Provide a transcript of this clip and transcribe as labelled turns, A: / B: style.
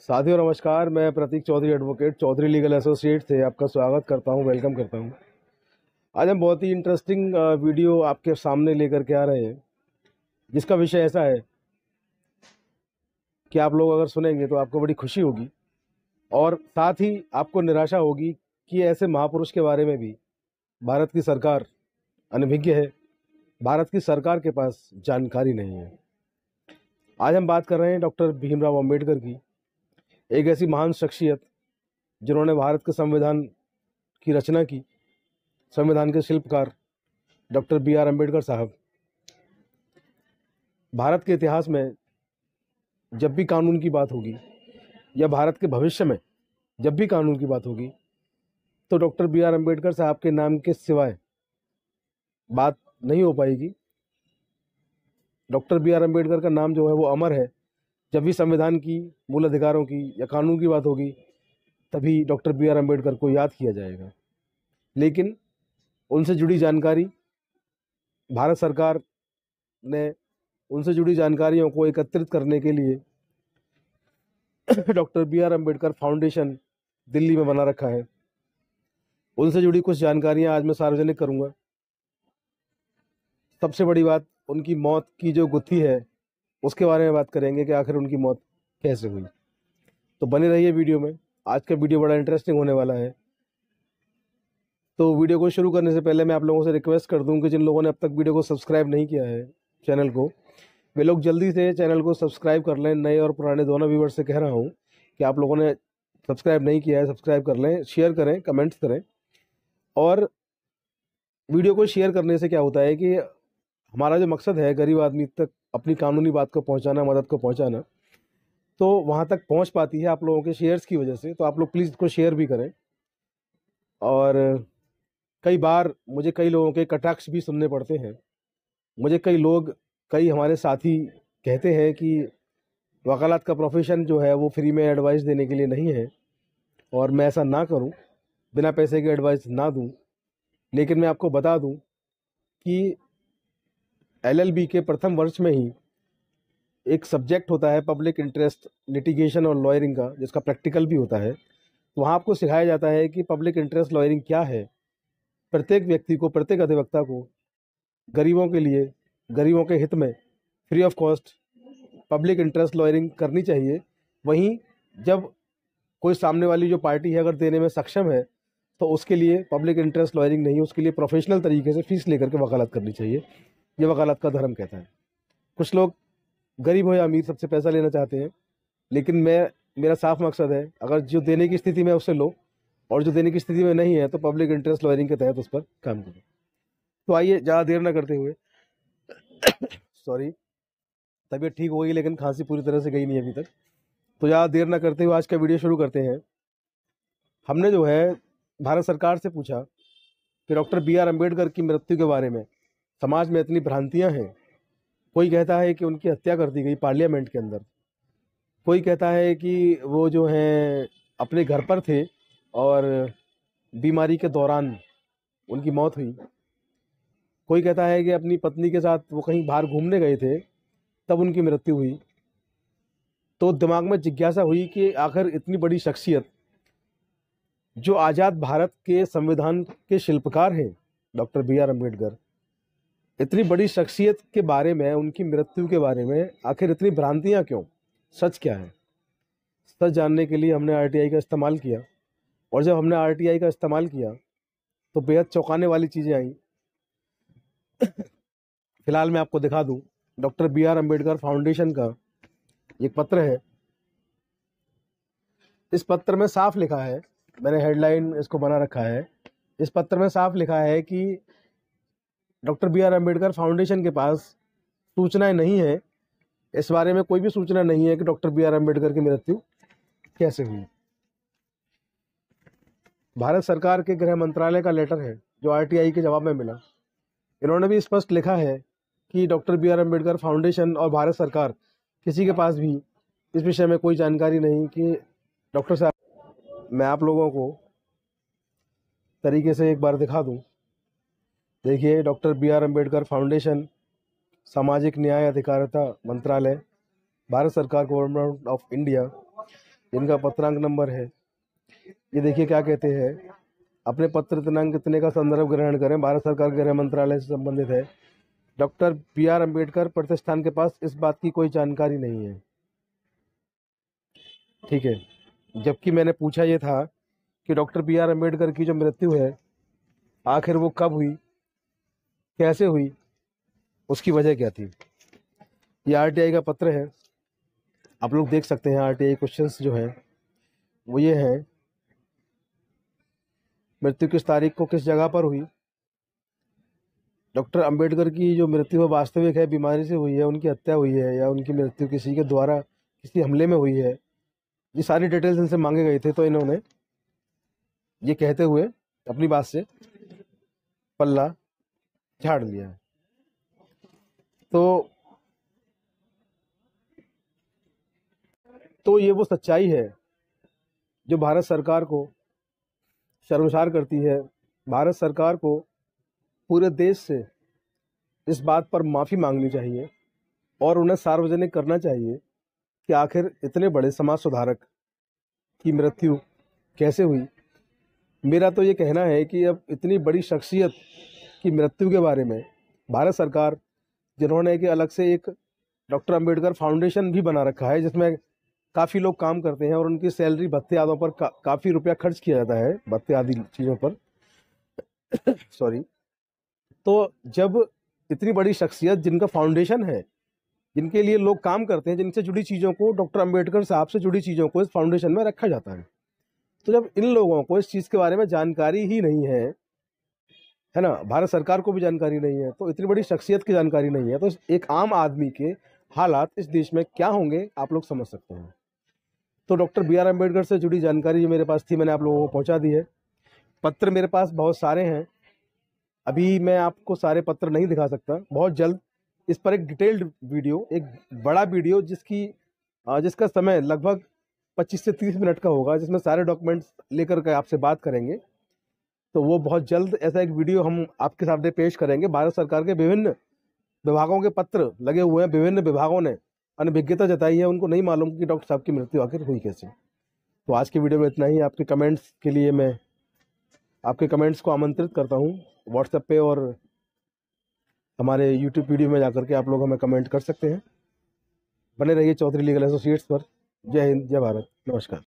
A: साथियों नमस्कार मैं Prateek Chaudhary advocate Chaudhary legal associate से आपका स्वागत करता हूं वेलकम करता हूं आज हम बहुत ही इंटरेस्टिंग वीडियो आपके सामने लेकर के आ रहे हैं जिसका विषय ऐसा है कि आप लोग अगर सुनेंगे तो आपको बड़ी खुशी होगी और साथ ही आपको निराशा होगी कि ऐसे महापुरुष के बारे में भी भारत की सरकार अनभिज्ञ है भारत की सरकार के पास जानकारी नहीं है आज हम बात कर रहे हैं डॉक्टर भीमराव अम्बेडकर की एक ऐसी महान शख्सियत जिन्होंने भारत के संविधान की रचना की संविधान के शिल्पकार डॉक्टर बी आर अम्बेडकर साहब भारत के इतिहास में जब भी कानून की बात होगी या भारत के भविष्य में जब भी कानून की बात होगी तो डॉक्टर बी आर अम्बेडकर साहब के नाम के सिवाय बात नहीं हो पाएगी डॉक्टर बी आर अम्बेडकर का नाम जो है वो अमर है जब भी संविधान की मूल अधिकारों की या कानून की बात होगी तभी डॉक्टर बी आर अम्बेडकर को याद किया जाएगा लेकिन उनसे जुड़ी जानकारी भारत सरकार ने उनसे जुड़ी जानकारियों को एकत्रित करने के लिए doctor B R Ambedkar foundation Delhi में बना रखा है उनसे जुड़ी कुछ जानकारियां आज मैं सार्वजनिक करूंगा सबसे बड़ी बात उनकी मौत की जो गुत्थी है उसके बारे में बात करेंगे कि आखिर उनकी मौत कैसे हुई तो बने रहिए वीडियो में आज का वीडियो बड़ा इंटरेस्टिंग होने वाला है तो वीडियो को शुरू करने से पहले मैं आप लोगों से रिक्वेस्ट कर दूं कि जिन लोगों ने अब तक वीडियो को सब्सक्राइब नहीं किया है चैनल को वे लोग जल्दी से चैनल को सब्सक्राइब कर लें नए और पुराने दोनों व्यूवर से कह रहा हूँ कि आप लोगों ने सब्सक्राइब नहीं किया है सब्सक्राइब कर लें शेयर करें कमेंट्स करें और वीडियो को शेयर करने से क्या होता है कि हमारा जो मकसद है गरीब आदमी तक अपनी कानूनी बात को पहुँचाना मदद को पहुँचाना तो वहाँ तक पहुँच पाती है आप लोगों के शेयर्स की वजह से तो आप लोग प्लीज़ इसको शेयर भी करें और कई बार मुझे कई लोगों के कटाक्ष भी सुनने पड़ते हैं मुझे कई लोग कई हमारे साथी कहते हैं कि वकालत का प्रोफेशन जो है वो फ्री में एडवाइस देने के लिए नहीं है और मैं ऐसा ना करूं बिना पैसे के एडवाइस ना दूं लेकिन मैं आपको बता दूं कि एलएलबी के प्रथम वर्ष में ही एक सब्जेक्ट होता है पब्लिक इंटरेस्ट लिटिगेशन और लॉयरिंग का जिसका प्रैक्टिकल भी होता है तो वहाँ आपको सिखाया जाता है कि पब्लिक इंटरेस्ट लॉयरिंग क्या है प्रत्येक व्यक्ति को प्रत्येक अधिवक्ता को गरीबों के लिए गरीबों के हित में free of cost public interest lawyering करनी चाहिए वहीं जब कोई सामने वाली जो पार्टी है अगर देने में सक्षम है तो उसके लिए पब्लिक इंटरेस्ट लॉयरिंग नहीं उसके लिए प्रोफेशनल तरीके से फ़ीस लेकर के वकालत करनी चाहिए ये वकालत का धर्म कहता है कुछ लोग गरीब हो या अमीर सबसे पैसा लेना चाहते हैं लेकिन मैं मेरा साफ मकसद है अगर जो देने की स्थिति में उससे लो और जो देने की स्थिति में नहीं है तो पब्लिक इंटरेस्ट लॉयरिंग के तहत उस पर काम करो तो आइए ज़्यादा देर ना करते हुए सॉरी तबीयत ठीक हो गई लेकिन खांसी पूरी तरह से गई नहीं अभी तक तो ज़्यादा देर ना करते हुए आज का वीडियो शुरू करते हैं हमने जो है भारत सरकार से पूछा कि डॉक्टर बी आर अम्बेडकर की मृत्यु के बारे में समाज में इतनी भ्रांतियाँ हैं कोई कहता है कि उनकी हत्या कर दी गई पार्लियामेंट के अंदर कोई कहता है कि वो जो हैं अपने घर पर थे और बीमारी के दौरान उनकी मौत हुई कोई कहता है कि अपनी पत्नी के साथ वो कहीं बाहर घूमने गए थे तब उनकी मृत्यु हुई तो दिमाग में जिज्ञासा हुई कि आखिर इतनी बड़ी शख्सियत जो आज़ाद भारत के संविधान के शिल्पकार हैं डॉक्टर बी आर अम्बेडकर इतनी बड़ी शख्सियत के बारे में उनकी मृत्यु के बारे में आखिर इतनी भ्रांतियाँ क्यों सच क्या है सच जानने के लिए हमने आर का इस्तेमाल किया और जब हमने आर का इस्तेमाल किया तो बेहद चौंकाने वाली चीज़ें आई फिलहाल मैं आपको दिखा दूं doctor B R Ambedkar foundation का एक पत्र है इस पत्र में साफ लिखा है मैंने हेडलाइन इसको बना रखा है इस पत्र में साफ लिखा है कि doctor B R Ambedkar foundation के पास सूचनाएं नहीं है इस बारे में कोई भी सूचना नहीं है कि डॉक्टर बी आर अम्बेडकर की मृत्यु कैसे हुई भारत सरकार के गृह मंत्रालय का लेटर है जो आरटीआई के जवाब में मिला इन्होंने भी स्पष्ट लिखा है कि doctor B R Ambedkar foundation और भारत सरकार किसी के पास भी इस विषय में कोई जानकारी नहीं कि डॉक्टर साहब मैं आप लोगों को तरीके से एक बार दिखा दूँ देखिए doctor B R Ambedkar foundation सामाजिक न्याय अधिकारिता मंत्रालय भारत सरकार गवर्नमेंट ऑफ इंडिया इनका पत्रांक नंबर है ये देखिए क्या कहते हैं अपने पत्र दिनांक कितने का संदर्भ ग्रहण करें भारत सरकार गृह मंत्रालय से संबंधित है डॉक्टर बी आर अम्बेडकर प्रतिष्ठान के पास इस बात की कोई जानकारी नहीं है ठीक है जबकि मैंने पूछा ये था कि डॉक्टर बी आर अम्बेडकर की जो मृत्यु है आखिर वो कब हुई कैसे हुई उसकी वजह क्या थी ये आर का पत्र है आप लोग देख सकते हैं आई क्वेश्चन जो हैं वो ये हैं मृत्यु किस तारीख को किस जगह पर हुई डॉक्टर अंबेडकर की जो मृत्यु वास्तविक है बीमारी से हुई है उनकी हत्या हुई है या उनकी मृत्यु किसी के द्वारा किसी हमले में हुई है ये सारी डिटेल्स इनसे मांगे गए थे तो इन्होंने ये कहते हुए अपनी बात से पल्ला झाड़ लिया है तो तो ये वो सच्चाई है जो भारत सरकार को शर्मसार करती है भारत सरकार को पूरे देश से इस बात पर माफ़ी मांगनी चाहिए और उन्हें सार्वजनिक करना चाहिए कि आखिर इतने बड़े समाज सुधारक की मृत्यु कैसे हुई मेरा तो ये कहना है कि अब इतनी बड़ी शख्सियत की मृत्यु के बारे में भारत सरकार जिन्होंने कि अलग से एक डॉक्टर अंबेडकर फाउंडेशन भी बना रखा है जिसमें काफ़ी लोग काम करते हैं और उनकी सैलरी भत्ते आदों पर का, काफ़ी रुपया खर्च किया जाता है भत्ते आदि चीज़ों पर सॉरी तो जब इतनी बड़ी शख्सियत जिनका फाउंडेशन है जिनके लिए लोग काम करते हैं जिनसे जुड़ी चीज़ों को डॉक्टर अम्बेडकर साहब से जुड़ी चीज़ों को इस फाउंडेशन में रखा जाता है तो जब इन लोगों को इस चीज़ के बारे में जानकारी ही नहीं है है ना भारत सरकार को भी जानकारी नहीं है तो इतनी बड़ी शख्सियत की जानकारी नहीं है तो एक आम आदमी के हालात इस देश में क्या होंगे आप लोग समझ सकते हैं तो डॉक्टर बी आर अम्बेडकर से जुड़ी जानकारी जो मेरे पास थी मैंने आप लोगों को पहुंचा दी है पत्र मेरे पास बहुत सारे हैं अभी मैं आपको सारे पत्र नहीं दिखा सकता बहुत जल्द इस पर एक डिटेल्ड वीडियो एक बड़ा वीडियो जिसकी जिसका समय लगभग 25 से 30 मिनट का होगा जिसमें सारे डॉक्यूमेंट्स लेकर के आपसे बात करेंगे तो वो बहुत जल्द ऐसा एक वीडियो हम आपके सामने पेश करेंगे भारत सरकार के विभिन्न विभागों के पत्र लगे हुए हैं विभिन्न विभागों ने अनभिज्ञता जताई है उनको नहीं मालूम कि डॉक्टर साहब की मृत्यु आखिर हुई कैसे तो आज की वीडियो में इतना ही आपके कमेंट्स के लिए मैं आपके कमेंट्स को आमंत्रित करता हूँ व्हाट्सएप पे और हमारे यूट्यूब वीडियो में जाकर के आप लोग हमें कमेंट कर सकते हैं बने रहिए चौधरी लीगल एसोसिएट्स पर जय हिंद जय भारत नमस्कार